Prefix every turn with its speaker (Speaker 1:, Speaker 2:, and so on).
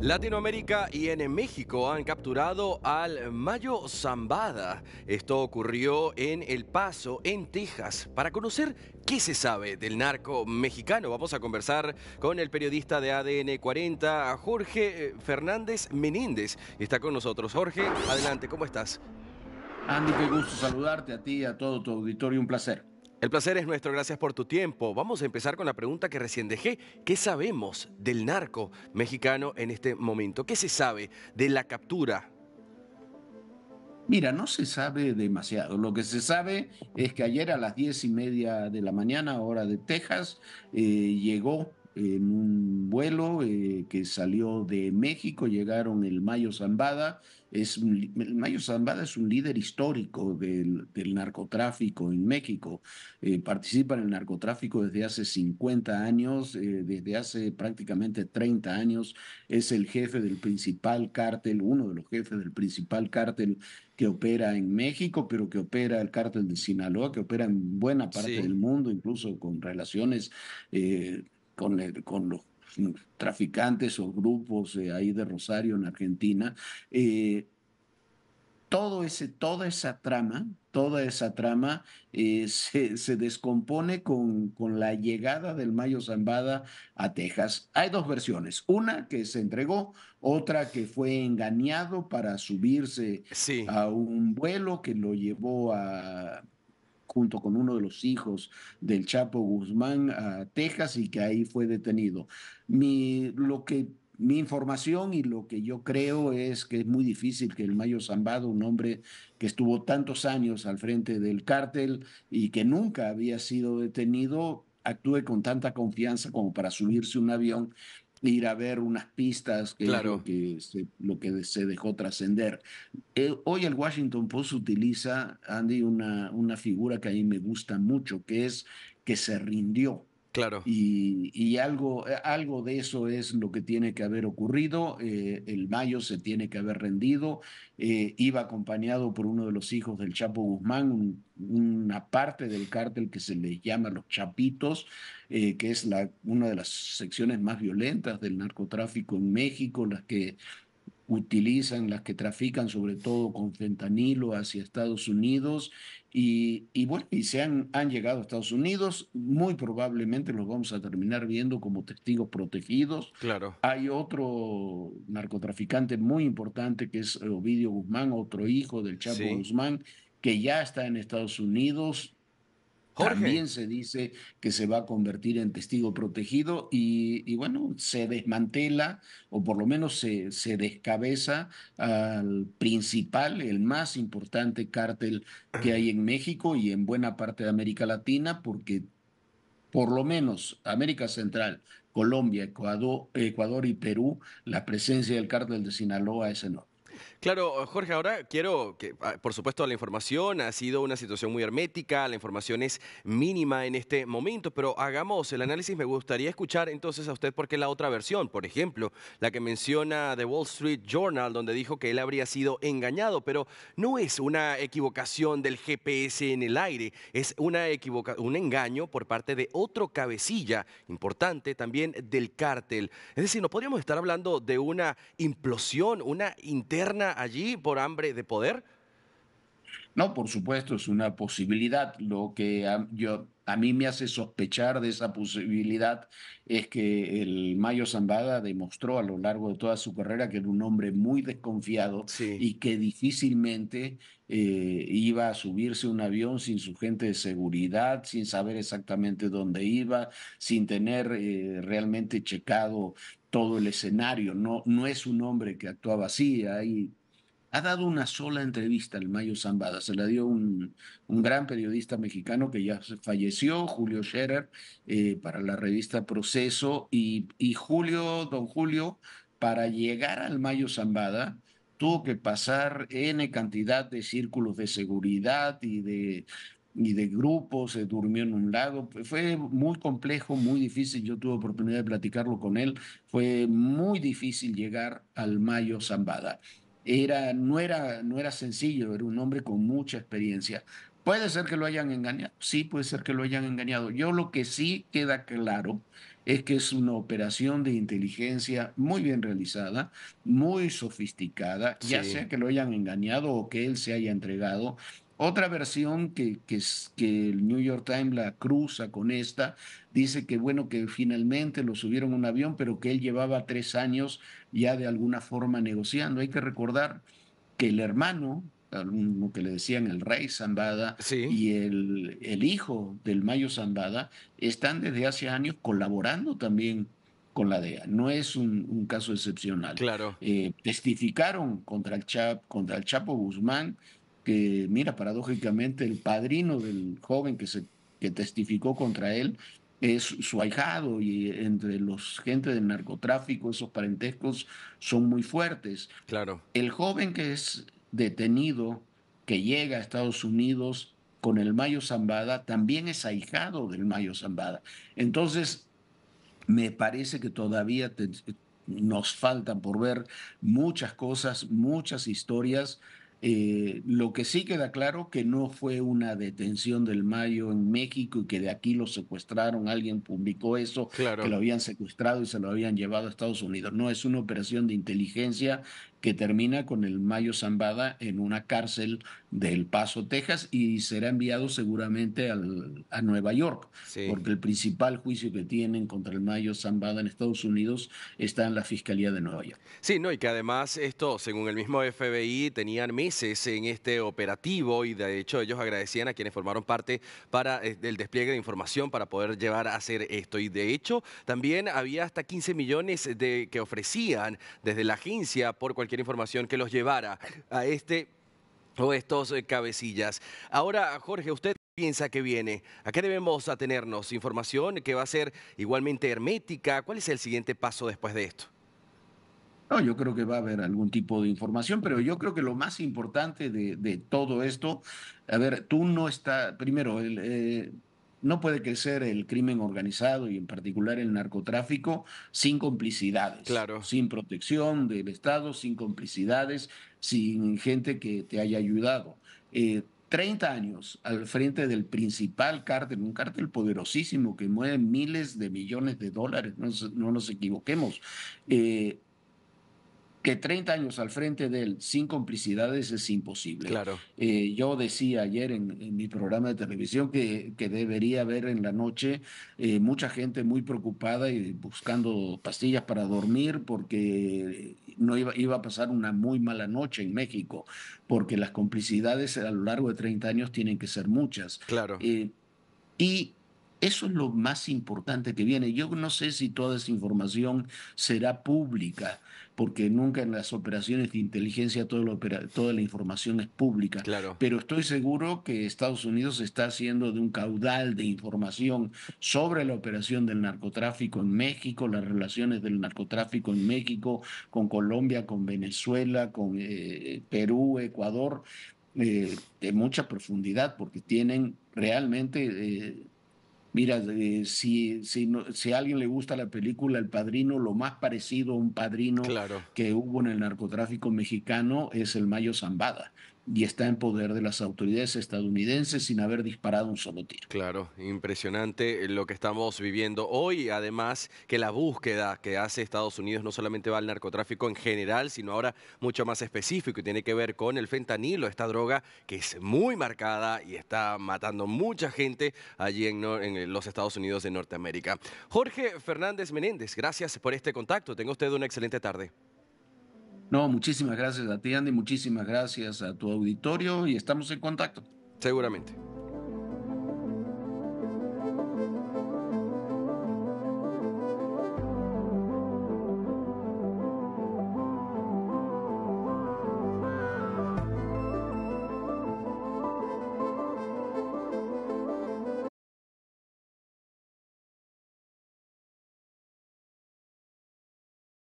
Speaker 1: Latinoamérica y en México han capturado al Mayo Zambada. Esto ocurrió en El Paso, en Texas. Para conocer qué se sabe del narco mexicano, vamos a conversar con el periodista de ADN 40, Jorge eh, Fernández Menéndez. Está con nosotros. Jorge, adelante, ¿cómo estás? Andy, qué gusto saludarte a ti y a todo tu auditorio. Un placer. El placer es nuestro, gracias por tu tiempo. Vamos a empezar con la pregunta que recién dejé. ¿Qué sabemos del narco mexicano en este momento? ¿Qué se sabe de la captura? Mira,
Speaker 2: no se sabe demasiado. Lo que se sabe es que ayer a las diez y media de la mañana, hora de Texas, eh, llegó en un vuelo eh, que salió de México, llegaron el Mayo Zambada. Es el Mayo Zambada es un líder histórico del, del narcotráfico en México. Eh, participa en el narcotráfico desde hace 50 años, eh, desde hace prácticamente 30 años. Es el jefe del principal cártel, uno de los jefes del principal cártel que opera en México, pero que opera el cártel de Sinaloa, que opera en buena parte del mundo, incluso con relaciones eh, con, los traficantes o grupos ahí de Rosario en Argentina. Eh, todo ese, toda esa trama, toda esa trama eh, se, descompone con, la llegada del Mayo Zambada a Texas. Hay dos versiones, una que se entregó, otra que fue engañado para subirse a un vuelo que lo llevó a junto con uno de los hijos del Chapo Guzmán a Texas y que ahí fue detenido. Mi, lo que mi información y lo que yo creo es que es muy difícil que el Mayo Zambado, un hombre que estuvo tantos años al frente del cártel y que nunca había sido detenido, actúe con tanta confianza como para subirse un avión ir a ver unas pistas, que lo que se, lo que se dejó trascender. Eh, hoy el Washington Post utiliza, Andy, una, una figura que a mí me gusta mucho, que es que se rindió. Claro. Y, algo, eh, algo de eso es lo que tiene que haber ocurrido. Eh, el Mayo se tiene que haber rendido. Eh, iba acompañado por uno de los hijos del Chapo Guzmán, una parte del cártel que se le llama los Chapitos, que es una de las secciones más violentas del narcotráfico en México, las que utilizan, las que trafican sobre todo con fentanilo hacia Estados Unidos y, bueno, y se han, llegado a Estados Unidos, muy probablemente los vamos a terminar viendo como testigos protegidos. Claro. Hay otro narcotraficante muy importante que es Ovidio Guzmán, otro hijo del Chapo Guzmán, que ya está en Estados Unidos, también se dice que se va a convertir en testigo protegido y, bueno, se desmantela o por lo menos se, se, descabeza al principal, el más importante cártel que hay en México y en buena parte de América Latina, porque por lo menos América Central, Colombia, Ecuador, Ecuador y Perú, la presencia del cártel de Sinaloa es enorme.
Speaker 1: Claro, Jorge, ahora quiero que, ah, por supuesto, la información ha sido una situación muy hermética, la información es mínima en este momento, pero hagamos el análisis. Me gustaría escuchar entonces a usted porque la otra versión, por ejemplo, la que menciona The Wall Street Journal, donde dijo que él habría sido engañado, pero no es una equivocación del GPS en el aire, es una equivoca un engaño por parte de otro cabecilla importante también del cártel. Es decir, no podríamos estar hablando de una implosión, una interna allí por hambre de poder?
Speaker 2: No, por supuesto, es una posibilidad. Lo que yo a mí me hace sospechar de esa posibilidad es que el Mayo Zambada demostró a lo largo de toda su carrera que era un hombre muy desconfiado y que difícilmente eh, iba a subirse un avión sin su gente de seguridad, sin saber exactamente dónde iba, sin tener eh, realmente checado todo el escenario. No, no es un hombre que actuaba así, hay ha dado una sola entrevista al Mayo Zambada. Se la dio un, gran periodista mexicano que ya falleció, Julio Scherer, eh, para la revista Proceso. Y, y, Julio, don Julio, para llegar al Mayo Zambada, tuvo que pasar N cantidad de círculos de seguridad y de y de grupos, se durmió en un lado. Fue muy complejo, muy difícil. Yo tuve oportunidad de platicarlo con él. Fue muy difícil llegar al Mayo Zambada era, no, era, no era sencillo, era un hombre con mucha experiencia. Puede ser que lo hayan engañado, sí, puede ser que lo hayan engañado. Yo lo que sí queda claro es que es una operación de inteligencia muy bien realizada, muy sofisticada, ya sea que lo hayan engañado o que él se haya entregado, otra versión que, que, el New York Times la cruza con esta, dice que bueno, que finalmente lo subieron a un avión, pero que él llevaba tres años ya de alguna forma negociando. Hay que recordar que el hermano, lo que le decían el rey Zambada y el, el, hijo del Mayo Zambada, están desde hace años colaborando también con la DEA. No es un, caso excepcional. Claro. Eh, testificaron contra el, contra el Chapo Guzmán que mira, paradójicamente el padrino del joven que, se, que testificó contra él es su ahijado y entre los gente del narcotráfico esos parentescos son muy fuertes. Claro. El joven que es detenido, que llega a Estados Unidos con el Mayo Zambada, también es ahijado del Mayo Zambada. Entonces, me parece que todavía nos faltan por ver muchas cosas, muchas historias eh, lo que sí queda claro que no fue una detención del Mayo en México y que de aquí lo secuestraron, alguien publicó eso, que lo habían secuestrado y se lo habían llevado a Estados Unidos. No, es una operación de inteligencia que termina con el Mayo Zambada en una cárcel del Paso, Texas, y será enviado seguramente a Nueva York, porque el principal juicio que tienen contra el Mayo Zambada en Estados Unidos está en la Fiscalía de Nueva
Speaker 1: York. Sí, no, y que además esto, según el mismo FBI, tenían mis en este operativo y de hecho ellos agradecían a quienes formaron parte para eh, el despliegue de información para poder llevar a hacer esto. Y de hecho también había hasta 15 millones de, que ofrecían desde la agencia por cualquier información que los llevara a este o estos eh, cabecillas. Ahora, Jorge, usted piensa que viene? ¿A qué debemos atenernos? ¿Información que va a ser igualmente hermética? ¿Cuál es el siguiente paso después de esto?
Speaker 2: No, yo creo que va a haber algún tipo de información, pero yo creo que lo más importante de, todo esto, a ver, tú no está, primero, el, eh, no puede crecer el crimen organizado y en particular el narcotráfico sin complicidades, claro. sin protección del Estado, sin complicidades, sin gente que te haya ayudado. 30 eh, años al frente del principal cártel, un cártel poderosísimo que mueve miles de millones de dólares, no, nos equivoquemos. Eh, que 30 años al frente de él sin complicidades es imposible. Claro. Eh, yo decía ayer en, mi programa de televisión que, debería haber en la noche eh, mucha gente muy preocupada y buscando pastillas para dormir porque no iba, a pasar una muy mala noche en México, porque las complicidades a lo largo de 30 años tienen que ser muchas. Claro. Eh, y eso es lo más importante que viene. Yo no sé si toda esa información será pública, porque nunca en las operaciones de inteligencia toda la, toda la información es pública. Pero estoy seguro que Estados Unidos está haciendo de un caudal de información sobre la operación del narcotráfico en México, las relaciones del narcotráfico en México con Colombia, con Venezuela, con eh, Perú, Ecuador. Eh, de mucha profundidad porque tienen realmente eh, Mira, eh, si, si, si, a alguien le gusta la película El Padrino, lo más parecido a un padrino que hubo en el narcotráfico mexicano es el Mayo Zambada y está en poder de las autoridades estadounidenses sin haber disparado un solo tiro.
Speaker 1: Claro, impresionante lo que estamos viviendo hoy, además que la búsqueda que hace Estados Unidos no solamente va al narcotráfico en general, sino ahora mucho más específico y tiene que ver con el fentanilo, esta droga que es muy marcada y está matando mucha gente allí en, los Estados Unidos de Norteamérica. Jorge Fernández Menéndez, gracias por este contacto. Tenga usted una excelente tarde.
Speaker 2: No, muchísimas gracias a ti, Andy, muchísimas gracias a tu auditorio y estamos
Speaker 1: en contacto. Seguramente.